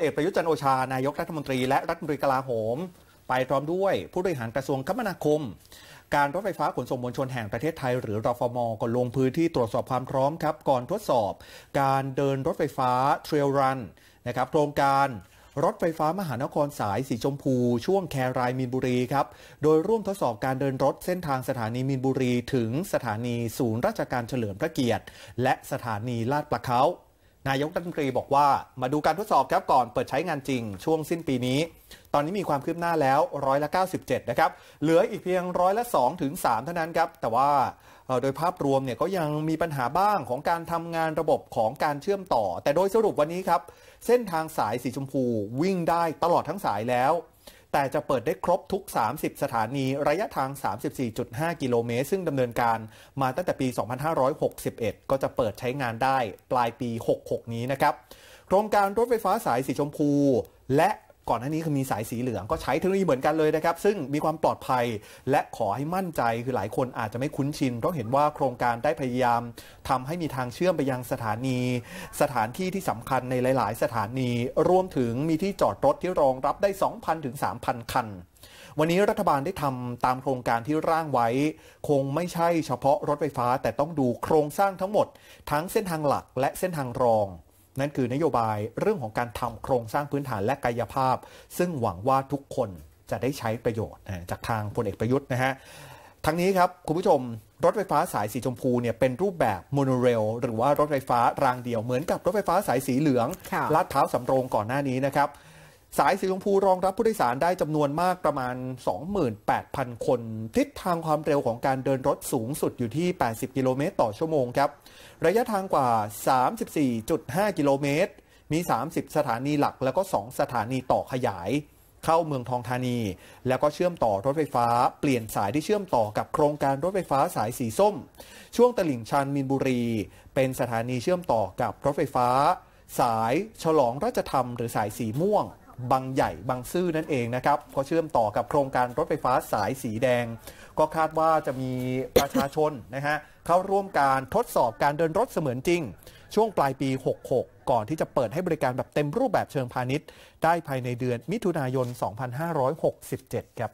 ลเอกประยุทธ์จันโอชา นายกรัฐมนตรีและรัฐมนตรีกลาโหม ไปพร้อมด้วยผู้บริหารกระทรวงคมนาคม การรถไฟฟ้าขนส่งมวลชนแห่งประเทศไทย หรือรฟมก็ลงพื้นที่ตรวจสอบความพร้อมครับ ก่อนทดสอบการเดินรถไฟฟ้าเทรลรันนะครับโครงการรถไฟฟ้ามหานครสาย สีชมพู ช่วงแครายมีนบุรีครับโดยร่วมทดสอบการเดินรถเส้นทางสถานีมีนบุรีถึงสถานีศูนย์ราชการเฉลิมพระเกียรติ และสถานีลาดประเขานายกรัฐมนตรีบอกว่ามาดูการทดสอบครับก่อนเปิดใช้งานจริงช่วงสิ้นปีนี้ ตอนนี้มีความคืบหน้าแล้วร้อยละ97 นะครับ เหลืออีกเพียงร้อยละ2ถึง3เท่านั้นครับ แต่ว่าโดยภาพรวมเนี่ยก็ยังมีปัญหาบ้างของการทำงานระบบของการเชื่อมต่อ แต่โดยสรุปวันนี้ครับ เส้นทางสายสีชมพูวิ่งได้ตลอดทั้งสายแล้วแต่จะเปิดได้ครบทุก 30 สถานี ระยะทาง 34.5 กิโลเมตรซึ่งดำเนินการมาตั้งแต่ปี 2561 ก็จะเปิดใช้งานได้ปลายปี 66 นี้นะครับโครงการรถไฟฟ้าสายสีชมพู และก่อนหน้านี้คือมีสายสีเหลืองก็ใช้เทคโนโลยีเหมือนกันเลยนะครับ ซึ่งมีความปลอดภัยและขอให้มั่นใจคือหลายคนอาจจะไม่คุ้นชิน เพราะเห็นว่าโครงการได้พยายาม ทำให้มีทางเชื่อมไปยังสถานี สถานที่ที่สำคัญในหลายๆ สถานีรวมถึงมีที่จอดรถที่รองรับได้ 2,000 ถึง 3,000 คัน วันนี้รัฐบาลได้ทำตามโครงการที่ร่างไว้ คงไม่ใช่เฉพาะรถไฟฟ้า แต่ต้องดูโครงสร้างทั้งหมด ทั้งเส้นทางหลักและเส้นทางรองนั่นคือนโยบายเรื่องของการทำโครงสร้างพื้นฐานและกายภาพ ซึ่งหวังว่าทุกคนจะได้ใช้ประโยชน์จากทางพลเอกประยุทธ์นะฮะทั้งนี้ครับ คุณผู้ชม รถไฟฟ้าสายสีชมพูเนี่ยเป็นรูปแบบโมโนเรล หรือว่ารถไฟฟ้ารางเดียวเหมือนกับรถไฟฟ้าสายสีเหลืองลาดเท้าสำโรงก่อนหน้านี้นะครับสายสีชมพูรองรับผู้โดยสารได้จำนวนมากประมาณ 28,000 คน ทิศทางความเร็วของการเดินรถสูงสุดอยู่ที่ 80กิโลเมตรต่อชั่วโมงครับ ระยะทางกว่า 34.5 กิโลเมตร มี 30 สถานีหลักแล้วก็ 2 สถานีต่อขยาย เข้าเมืองทองธานี แล้วก็เชื่อมต่อรถไฟฟ้าเปลี่ยนสายที่เชื่อมต่อกับโครงการรถไฟฟ้าสายสีส้ม ช่วงตลิ่งชันมินบุรีเป็นสถานีเชื่อมต่อกับรถไฟฟ้า สาย ฉลองราชธรรม หรือสายสีม่วงบางใหญ่บางซื่อนั่นเองนะครับก็เชื่อมต่อกับโครงการรถไฟฟ้าสายสีแดง ก็คาดว่าจะมีประชาชนนะฮะเข้าร่วมการทดสอบการเดินรถเสมือนจริง ช่วงปลายปี 66 ก่อนที่จะเปิดให้บริการแบบเต็มรูปแบบเชิงพาณิชย์ ได้ภายในเดือนมิถุนายน 2567 ครับ